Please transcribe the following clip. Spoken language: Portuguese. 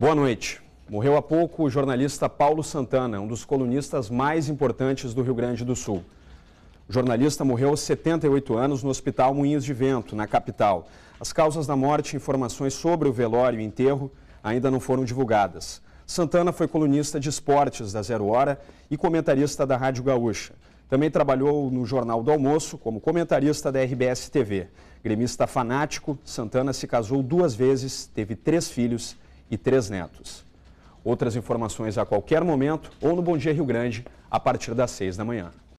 Boa noite. Morreu há pouco o jornalista Paulo Santana, um dos colunistas mais importantes do Rio Grande do Sul. O jornalista morreu aos 78 anos no Hospital Moinhos de Vento, na capital. As causas da morte e informações sobre o velório e enterro ainda não foram divulgadas. Santana foi colunista de esportes da Zero Hora e comentarista da Rádio Gaúcha. Também trabalhou no Jornal do Almoço como comentarista da RBS TV. Gremista fanático, Santana se casou duas vezes, teve três filhos e três netos. Outras informações a qualquer momento ou no Bom Dia Rio Grande, a partir das seis da manhã.